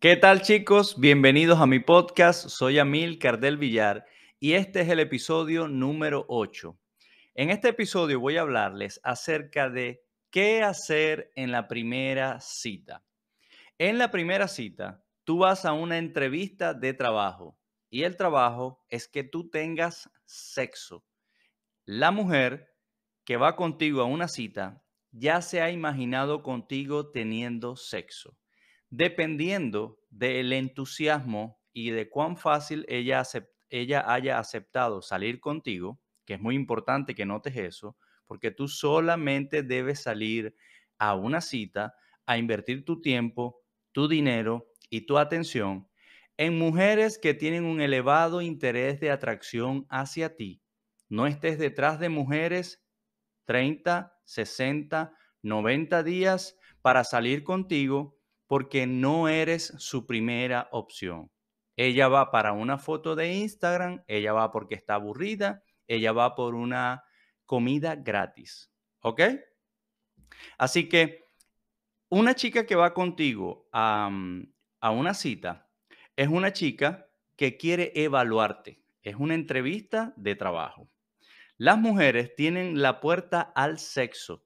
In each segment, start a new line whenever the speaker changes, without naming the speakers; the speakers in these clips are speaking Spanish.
¿Qué tal chicos? Bienvenidos a mi podcast. Soy Amil Cardel Villar y este es el episodio número 8. En este episodio voy a hablarles acerca de qué hacer en la primera cita. En la primera cita, tú vas a una entrevista de trabajo y el trabajo es que tú tengas sexo. La mujer que va contigo a una cita ya se ha imaginado contigo teniendo sexo dependiendo del entusiasmo y de cuán fácil ella, haya aceptado salir contigo, que es muy importante que notes eso, porque tú solamente debes salir a una cita a invertir tu tiempo, tu dinero y tu atención en mujeres que tienen un elevado interés de atracción hacia ti. No estés detrás de mujeres 30, 60, 90 días para salir contigo porque no eres su primera opción. Ella va para una foto de Instagram, ella va porque está aburrida, ella va por una comida gratis. ¿Ok? Así que una chica que va contigo a, mm, a una cita es una chica que quiere evaluarte. Es una entrevista de trabajo. Las mujeres tienen la puerta al sexo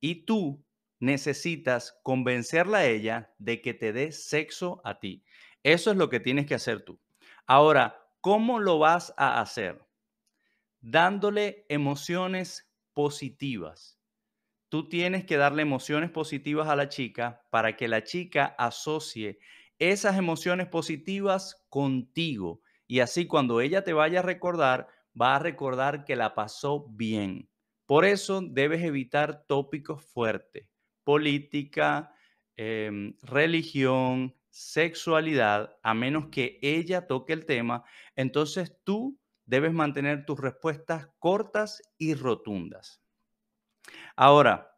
y tú necesitas convencerla a ella de que te dé sexo a ti. Eso es lo que tienes que hacer tú. Ahora, ¿cómo lo vas a hacer? Dándole emociones positivas. Tú tienes que darle emociones positivas a la chica para que la chica asocie esas emociones positivas contigo. Y así cuando ella te vaya a recordar, va a recordar que la pasó bien. Por eso debes evitar tópicos fuertes política, em, religión, sexualidad, a menos que ella toque el tema, entonces tú debes mantener tus respuestas cortas y rotundas. Ahora,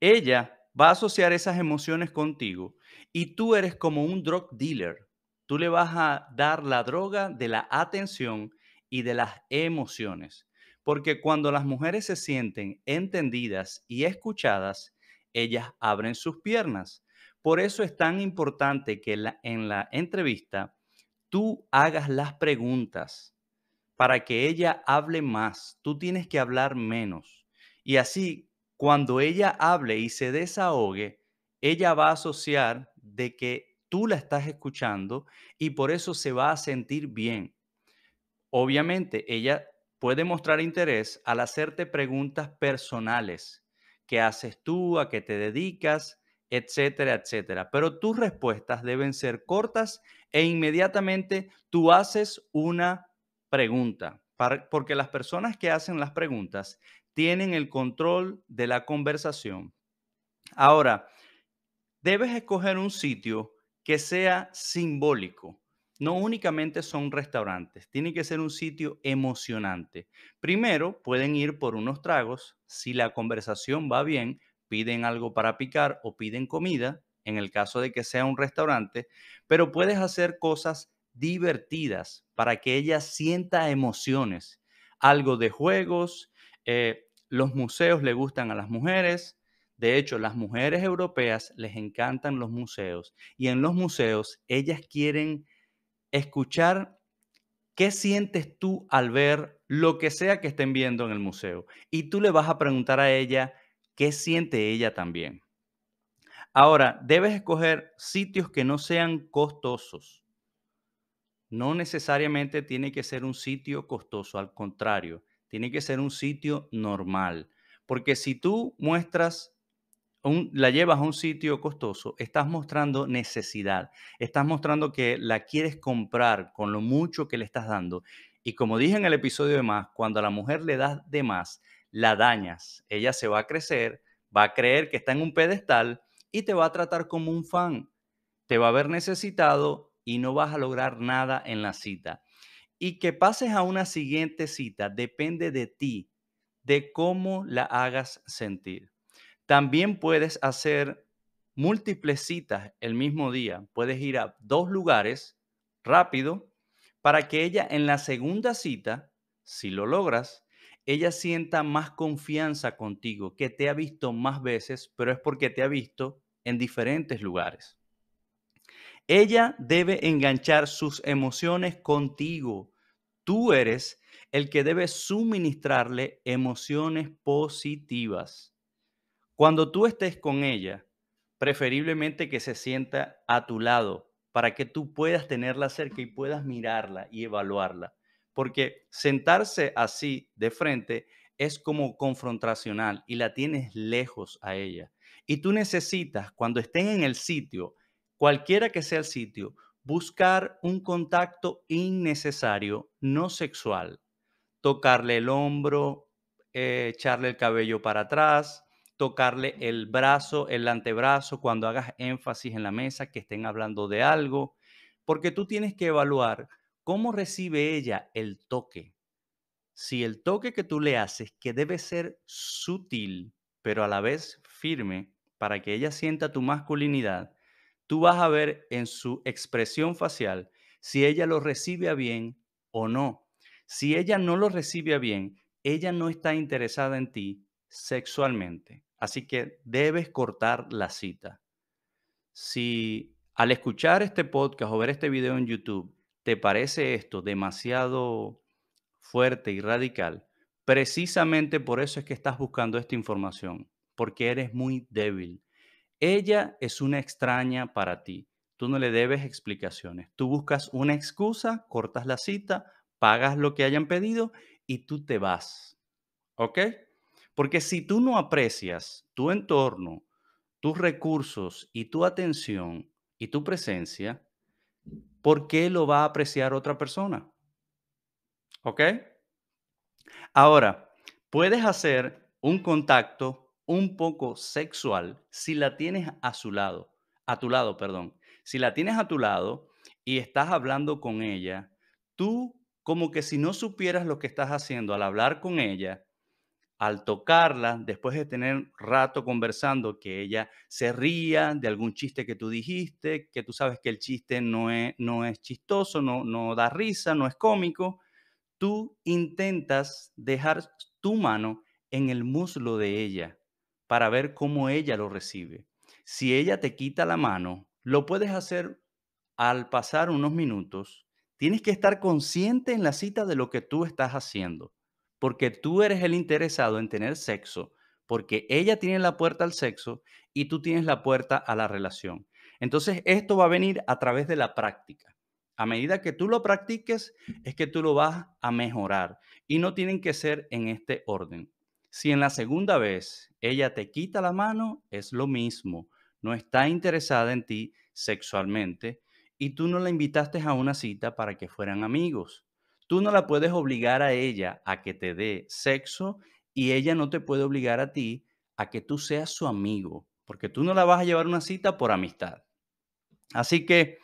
ella va a asociar esas emociones contigo y tú eres como un drug dealer. Tú le vas a dar la droga de la atención y de las emociones. Porque cuando las mujeres se sienten entendidas y escuchadas, ellas abren sus piernas. Por eso es tan importante que en la entrevista tú hagas las preguntas para que ella hable más. Tú tienes que hablar menos. Y así, cuando ella hable y se desahogue, ella va a asociar de que tú la estás escuchando y por eso se va a sentir bien. Obviamente, ella puede mostrar interés al hacerte preguntas personales qué haces tú, a qué te dedicas, etcétera, etcétera. Pero tus respuestas deben ser cortas e inmediatamente tú haces una pregunta, porque las personas que hacen las preguntas tienen el control de la conversación. Ahora, debes escoger un sitio que sea simbólico no únicamente son restaurantes, tiene que ser un sitio emocionante. Primero, pueden ir por unos tragos, si la conversación va bien, piden algo para picar o piden comida, en el caso de que sea un restaurante, pero puedes hacer cosas divertidas para que ella sienta emociones, algo de juegos, eh, los museos le gustan a las mujeres, de hecho, las mujeres europeas les encantan los museos y en los museos ellas quieren escuchar qué sientes tú al ver lo que sea que estén viendo en el museo. Y tú le vas a preguntar a ella qué siente ella también. Ahora, debes escoger sitios que no sean costosos. No necesariamente tiene que ser un sitio costoso, al contrario, tiene que ser un sitio normal. Porque si tú muestras la llevas a un sitio costoso, estás mostrando necesidad, estás mostrando que la quieres comprar con lo mucho que le estás dando. Y como dije en el episodio de más, cuando a la mujer le das de más, la dañas. Ella se va a crecer, va a creer que está en un pedestal y te va a tratar como un fan. Te va a ver necesitado y no vas a lograr nada en la cita. Y que pases a una siguiente cita depende de ti, de cómo la hagas sentir. También puedes hacer múltiples citas el mismo día. Puedes ir a dos lugares rápido para que ella en la segunda cita, si lo logras, ella sienta más confianza contigo, que te ha visto más veces, pero es porque te ha visto en diferentes lugares. Ella debe enganchar sus emociones contigo. Tú eres el que debe suministrarle emociones positivas. Cuando tú estés con ella, preferiblemente que se sienta a tu lado para que tú puedas tenerla cerca y puedas mirarla y evaluarla. Porque sentarse así de frente es como confrontacional y la tienes lejos a ella. Y tú necesitas, cuando estén en el sitio, cualquiera que sea el sitio, buscar un contacto innecesario, no sexual. Tocarle el hombro, eh, echarle el cabello para atrás, tocarle el brazo, el antebrazo, cuando hagas énfasis en la mesa, que estén hablando de algo, porque tú tienes que evaluar cómo recibe ella el toque. Si el toque que tú le haces, que debe ser sutil, pero a la vez firme, para que ella sienta tu masculinidad, tú vas a ver en su expresión facial si ella lo recibe a bien o no. Si ella no lo recibe a bien, ella no está interesada en ti sexualmente. Así que debes cortar la cita. Si al escuchar este podcast o ver este video en YouTube te parece esto demasiado fuerte y radical, precisamente por eso es que estás buscando esta información, porque eres muy débil. Ella es una extraña para ti. Tú no le debes explicaciones. Tú buscas una excusa, cortas la cita, pagas lo que hayan pedido y tú te vas. ¿Ok? Porque si tú no aprecias tu entorno, tus recursos y tu atención y tu presencia, ¿por qué lo va a apreciar otra persona? ¿Ok? Ahora, puedes hacer un contacto un poco sexual si la tienes a su lado, a tu lado, perdón. Si la tienes a tu lado y estás hablando con ella, tú como que si no supieras lo que estás haciendo al hablar con ella, al tocarla, después de tener rato conversando, que ella se ría de algún chiste que tú dijiste, que tú sabes que el chiste no e, es, chistoso, no da risa, no es cómico, tú intentas dejar tu mano en el muslo de ella para ver cómo ella lo recibe. Si ella te quita la mano, lo puedes hacer al pasar unos minutos. Tienes que estar consciente en la cita de lo que tú estás haciendo porque tú eres el interesado en tener sexo, porque ella tiene la puerta al sexo y tú tienes la puerta a la relación. Entonces, esto va a venir a través de la práctica. A medida que tú lo practiques, es que tú lo vas a mejorar y no tienen que ser en este orden. Si en la segunda vez ella te quita la mano, es lo mismo. No está interesada en ti sexualmente y tú no la invitaste a una cita para que fueran amigos. Tú no la puedes obligar a ella a que te dé sexo y ella no te puede obligar a ti a que tú seas su amigo, porque tú no la vas a llevar una cita por amistad. Así que,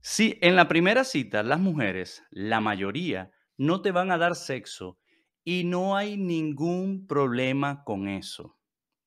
si en la primera cita las mujeres, la mayoría, no te van a dar sexo y no hay ningún problema con eso,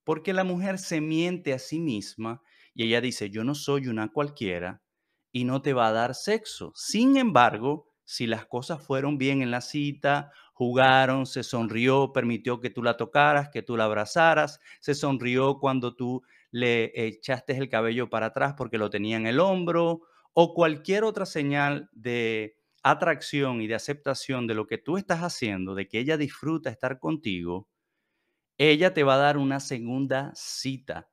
porque la mujer se miente a sí misma y ella dice, yo no soy una cualquiera y no te va a dar sexo. Sin embargo, si las cosas fueron bien en la cita, jugaron, se sonrió, permitió que tú la tocaras, que tú la abrazaras, se sonrió cuando tú le echaste el cabello para atrás porque lo tenía en el hombro, o cualquier otra señal de atracción y de aceptación de lo que tú estás haciendo, de que ella disfruta estar contigo, ella te va a dar una segunda cita.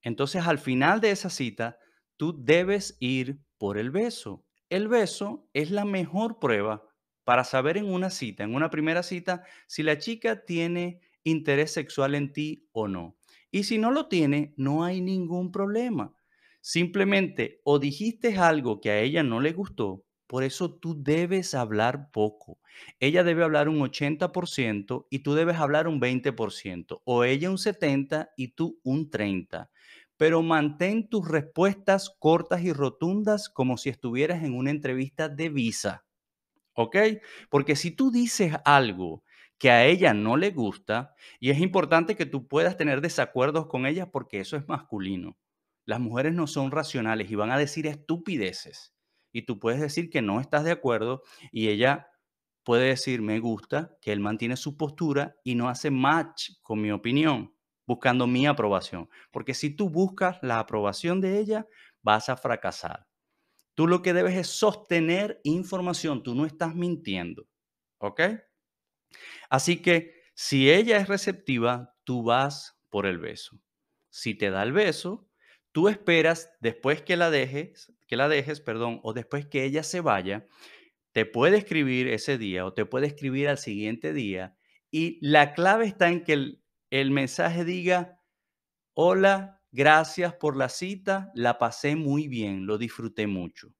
Entonces, al final de esa cita, tú debes ir por el beso. El beso es la mejor prueba para saber en una cita, en una primera cita, si la chica tiene interés sexual en ti o no. Y si no lo tiene, no hay ningún problema. Simplemente o dijiste algo que a ella no le gustó, por eso tú debes hablar poco. Ella debe hablar un 80% y tú debes hablar un 20%, o ella un 70% y tú un 30% pero mantén tus respuestas cortas y rotundas como si estuvieras en una entrevista de visa. ¿Ok? Porque si tú dices algo que a ella no le gusta, y es importante que tú puedas tener desacuerdos con ella porque eso es masculino. Las mujeres no son racionales y van a decir estupideces. Y tú puedes decir que no estás de acuerdo y ella puede decir me gusta, que él mantiene su postura y no hace match con mi opinión buscando mi aprobación. Porque si tú buscas la aprobación de ella, vas a fracasar. Tú lo que debes es sostener información, tú no estás mintiendo. ¿Ok? Así que si ella es receptiva, tú vas por el beso. Si te da el beso, tú esperas después que la dejes, que la dejes, perdón, o después que ella se vaya, te puede escribir ese día o te puede escribir al siguiente día y la clave está en que el, el mensaje diga, hola, gracias por la cita, la pasé muy bien, lo disfruté mucho.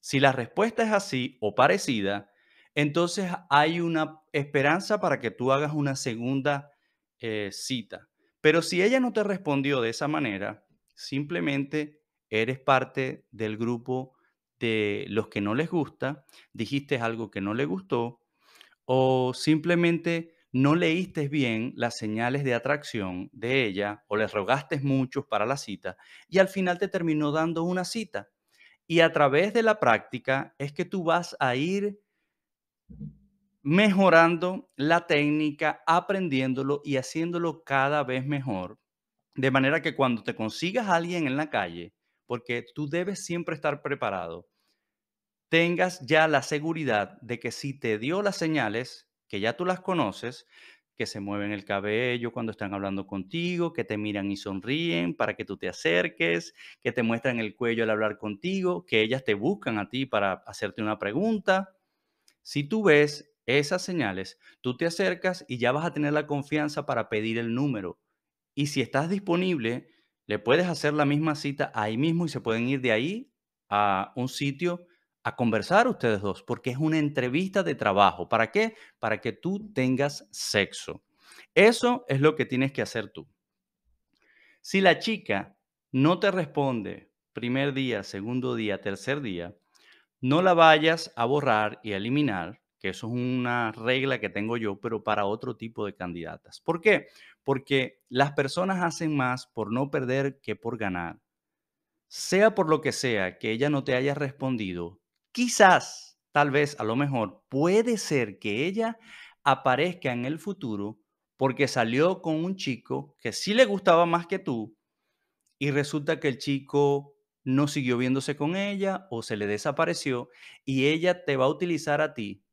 Si la respuesta es así o parecida, entonces hay una esperanza para que tú hagas una segunda eh, cita. Pero si ella no te respondió de esa manera, simplemente eres parte del grupo de los que no les gusta, dijiste algo que no le gustó o simplemente no leíste bien las señales de atracción de ella o le rogaste mucho para la cita y al final te terminó dando una cita. Y a través de la práctica es que tú vas a ir mejorando la técnica, aprendiéndolo y haciéndolo cada vez mejor. De manera que cuando te consigas a alguien en la calle, porque tú debes siempre estar preparado, tengas ya la seguridad de que si te dio las señales, que ya tú las conoces, que se mueven el cabello cuando están hablando contigo, que te miran y sonríen para que tú te acerques, que te muestran el cuello al hablar contigo, que ellas te buscan a ti para hacerte una pregunta. Si tú ves esas señales, tú te acercas y ya vas a tener la confianza para pedir el número. Y si estás disponible, le puedes hacer la misma cita ahí mismo y se pueden ir de ahí a un sitio a conversar ustedes dos, porque es una entrevista de trabajo. ¿Para qué? Para que tú tengas sexo. Eso es lo que tienes que hacer tú. Si la chica no te responde primer día, segundo día, tercer día, no la vayas a borrar y a eliminar, que eso es una regla que tengo yo, pero para otro tipo de candidatas. ¿Por qué? Porque las personas hacen más por no perder que por ganar. Sea por lo que sea que ella no te haya respondido, Quizás, tal vez, a lo mejor, puede ser que ella aparezca en el futuro porque salió con un chico que sí le gustaba más que tú y resulta que el chico no siguió viéndose con ella o se le desapareció y ella te va a utilizar a ti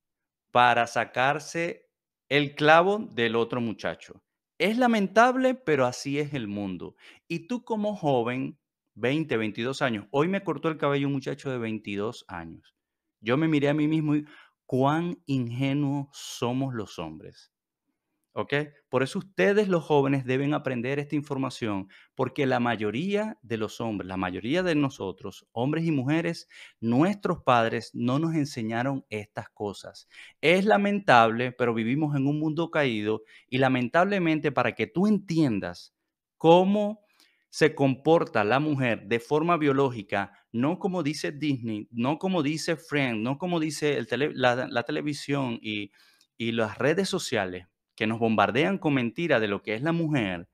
para sacarse el clavo del otro muchacho. Es lamentable, pero así es el mundo. Y tú como joven 20, 22 años. Hoy me cortó el cabello un muchacho de 22 años. Yo me miré a mí mismo y cuán ingenuos somos los hombres. ¿Ok? Por eso ustedes los jóvenes deben aprender esta información, porque la mayoría de los hombres, la mayoría de nosotros, hombres y mujeres, nuestros padres no nos enseñaron estas cosas. Es lamentable, pero vivimos en un mundo caído y lamentablemente para que tú entiendas cómo se comporta la mujer de forma biológica, no como dice Disney, no como dice Friend, no como dice la, televisión y, y las redes sociales que nos bombardean con mentiras de lo que es la mujer,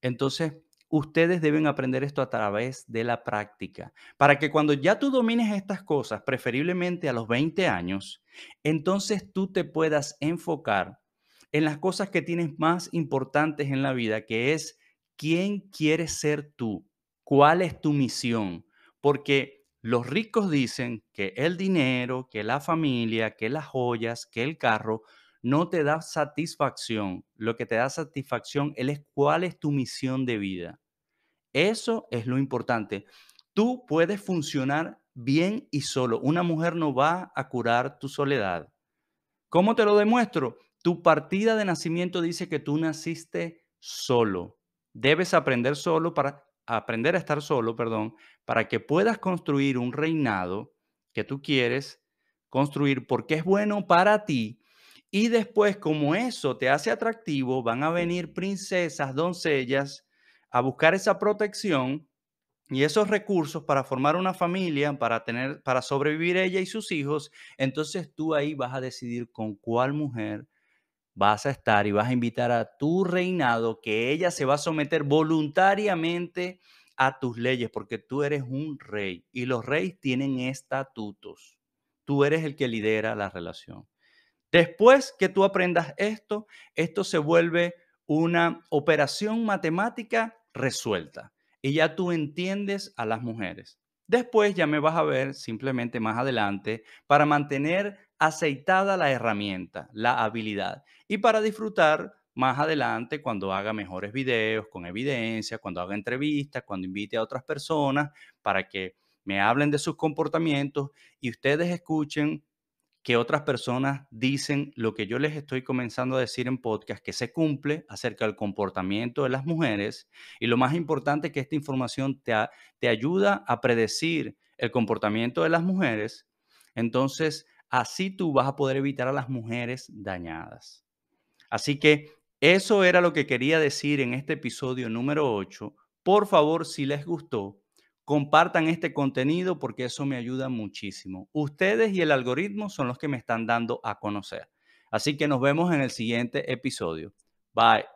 entonces ustedes deben aprender esto a través de la práctica, para que cuando ya tú domines estas cosas, preferiblemente a los 20 años, entonces tú te puedas enfocar en las cosas que tienes más importantes en la vida, que es ¿Quién quieres ser tú? ¿Cuál es tu misión? Porque los ricos dicen que el dinero, que la familia, que las joyas, que el carro no te da satisfacción. Lo que te da satisfacción es cuál es tu misión de vida. Eso es lo importante. Tú puedes funcionar bien y solo. Una mujer no va a curar tu soledad. ¿Cómo te lo demuestro? Tu partida de nacimiento dice que tú naciste solo. Debes aprender solo para aprender a estar solo, perdón, para que puedas construir un reinado que tú quieres construir porque es bueno para ti. Y después, como eso te hace atractivo, van a venir princesas, doncellas a buscar esa protección y esos recursos para formar una familia, para tener para sobrevivir ella y sus hijos, entonces tú ahí vas a decidir con cuál mujer vas a estar y vas a invitar a tu reinado que ella se va a someter voluntariamente a tus leyes, porque tú eres un rey y los reyes tienen estatutos. Tú eres el que lidera la relación. Después que tú aprendas esto, esto se vuelve una operación matemática resuelta y ya tú entiendes a las mujeres. Después ya me vas a ver simplemente más adelante para mantener aceitada la herramienta, la habilidad. Y para disfrutar más adelante, cuando haga mejores videos con evidencia, cuando haga entrevistas, cuando invite a otras personas para que me hablen de sus comportamientos y ustedes escuchen que otras personas dicen lo que yo les estoy comenzando a decir en podcast, que se cumple acerca del comportamiento de las mujeres. Y lo más importante que esta información te, te ayuda a predecir el comportamiento de las mujeres. Entonces, Así tú vas a poder evitar a las mujeres dañadas. Así que eso era lo que quería decir en este episodio número 8. Por favor, si les gustó, compartan este contenido porque eso me ayuda muchísimo. Ustedes y el algoritmo son los que me están dando a conocer. Así que nos vemos en el siguiente episodio. Bye.